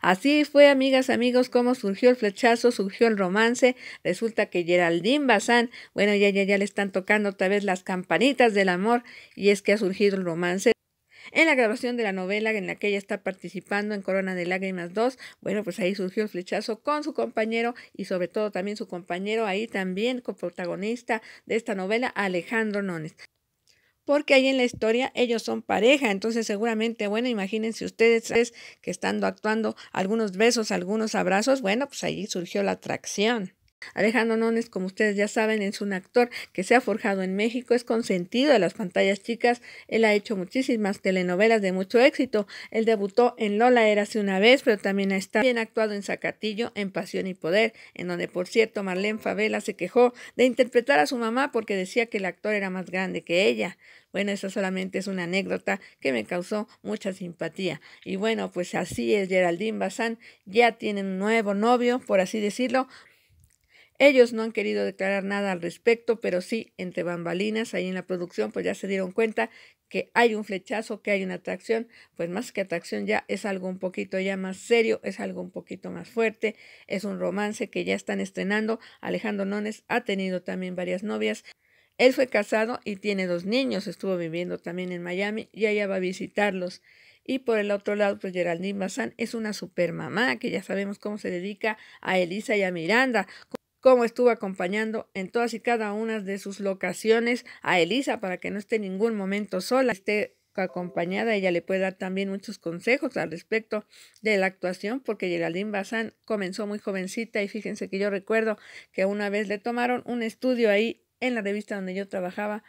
Así fue, amigas, amigos, cómo surgió el flechazo, surgió el romance. Resulta que Geraldine Bazán, bueno, ya, ya, ya le están tocando otra vez las campanitas del amor y es que ha surgido el romance. En la grabación de la novela en la que ella está participando en Corona de Lágrimas 2, bueno, pues ahí surgió el flechazo con su compañero y sobre todo también su compañero ahí también coprotagonista de esta novela, Alejandro Nones porque ahí en la historia ellos son pareja, entonces seguramente, bueno, imagínense ustedes que estando actuando algunos besos, algunos abrazos, bueno, pues ahí surgió la atracción. Alejandro Nones, como ustedes ya saben, es un actor que se ha forjado en México, es consentido de las pantallas chicas, él ha hecho muchísimas telenovelas de mucho éxito, él debutó en Lola era hace una vez, pero también ha estado bien actuado en Zacatillo, en Pasión y Poder, en donde por cierto Marlene Favela se quejó de interpretar a su mamá porque decía que el actor era más grande que ella. Bueno, esa solamente es una anécdota que me causó mucha simpatía. Y bueno, pues así es, Geraldine Bazán ya tiene un nuevo novio, por así decirlo. Ellos no han querido declarar nada al respecto, pero sí, entre bambalinas, ahí en la producción, pues ya se dieron cuenta que hay un flechazo, que hay una atracción, pues más que atracción ya es algo un poquito ya más serio, es algo un poquito más fuerte, es un romance que ya están estrenando. Alejandro Nones ha tenido también varias novias. Él fue casado y tiene dos niños, estuvo viviendo también en Miami y allá va a visitarlos. Y por el otro lado, pues Geraldine Bazán es una super mamá que ya sabemos cómo se dedica a Elisa y a Miranda, Cómo estuvo acompañando en todas y cada una de sus locaciones a Elisa para que no esté en ningún momento sola, esté acompañada, ella le puede dar también muchos consejos al respecto de la actuación, porque Geraldine Bazán comenzó muy jovencita y fíjense que yo recuerdo que una vez le tomaron un estudio ahí en la revista donde yo trabajaba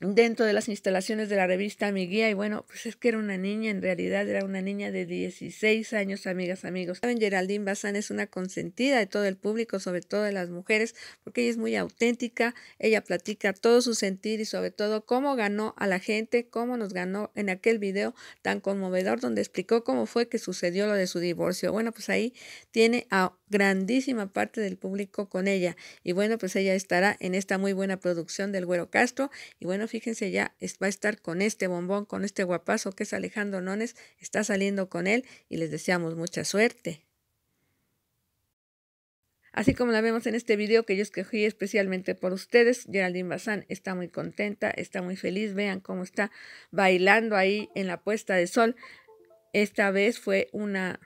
dentro de las instalaciones de la revista Mi Guía y bueno, pues es que era una niña, en realidad era una niña de 16 años, amigas, amigos. Saben, Geraldine Bazán es una consentida de todo el público, sobre todo de las mujeres, porque ella es muy auténtica, ella platica todo su sentir y sobre todo cómo ganó a la gente, cómo nos ganó en aquel video tan conmovedor donde explicó cómo fue que sucedió lo de su divorcio. Bueno, pues ahí tiene a grandísima parte del público con ella. Y bueno, pues ella estará en esta muy buena producción del Güero Castro. Y bueno, fíjense, ya va a estar con este bombón, con este guapazo que es Alejandro Nones, está saliendo con él y les deseamos mucha suerte. Así como la vemos en este video que yo escogí especialmente por ustedes, Geraldine Bazán está muy contenta, está muy feliz, vean cómo está bailando ahí en la puesta de sol. Esta vez fue una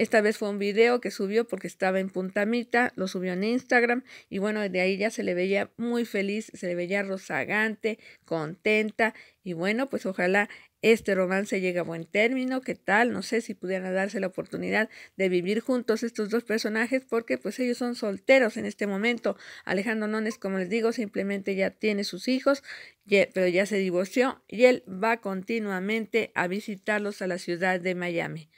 esta vez fue un video que subió porque estaba en Puntamita, lo subió en Instagram y bueno, de ahí ya se le veía muy feliz, se le veía rozagante, contenta y bueno, pues ojalá este romance llegue a buen término, ¿qué tal? No sé si pudieran darse la oportunidad de vivir juntos estos dos personajes porque pues ellos son solteros en este momento. Alejandro Nones, como les digo, simplemente ya tiene sus hijos, pero ya se divorció y él va continuamente a visitarlos a la ciudad de Miami.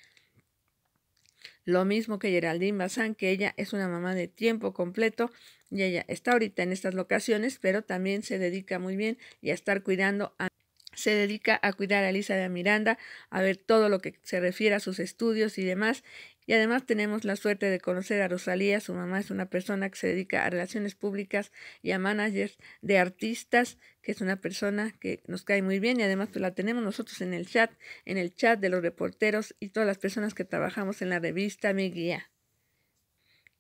Lo mismo que Geraldine Bazán, que ella es una mamá de tiempo completo y ella está ahorita en estas locaciones, pero también se dedica muy bien y a estar cuidando a se dedica a cuidar a Lisa de Miranda, a ver todo lo que se refiere a sus estudios y demás. Y además tenemos la suerte de conocer a Rosalía, su mamá es una persona que se dedica a relaciones públicas y a managers de artistas, que es una persona que nos cae muy bien y además pues la tenemos nosotros en el chat, en el chat de los reporteros y todas las personas que trabajamos en la revista Mi Guía.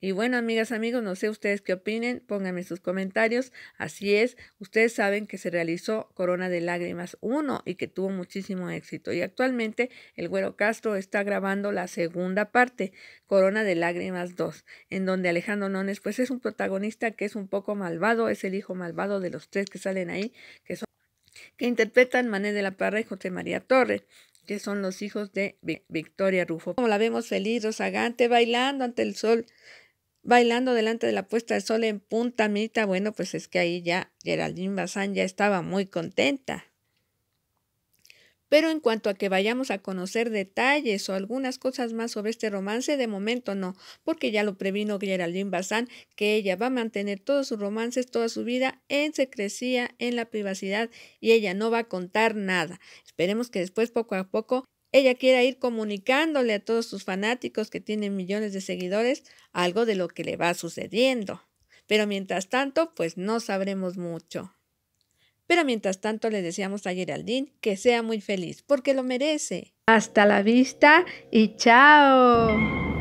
Y bueno, amigas, amigos, no sé ustedes qué opinen, pónganme sus comentarios. Así es, ustedes saben que se realizó Corona de Lágrimas 1 y que tuvo muchísimo éxito. Y actualmente el Güero Castro está grabando la segunda parte, Corona de Lágrimas 2, en donde Alejandro Nones, pues es un protagonista que es un poco malvado, es el hijo malvado de los tres que salen ahí, que son que interpretan Mané de la Parra y José María Torre que son los hijos de Victoria Rufo. Como la vemos feliz, rozagante, bailando ante el sol bailando delante de la puesta de sol en Punta Mita. Bueno, pues es que ahí ya Geraldine Bazán ya estaba muy contenta. Pero en cuanto a que vayamos a conocer detalles o algunas cosas más sobre este romance, de momento no, porque ya lo previno Geraldine Bazán, que ella va a mantener todos sus romances, toda su vida en secrecía, en la privacidad, y ella no va a contar nada. Esperemos que después, poco a poco, ella quiere ir comunicándole a todos sus fanáticos que tienen millones de seguidores algo de lo que le va sucediendo. Pero mientras tanto, pues no sabremos mucho. Pero mientras tanto le deseamos a Geraldine que sea muy feliz, porque lo merece. Hasta la vista y chao.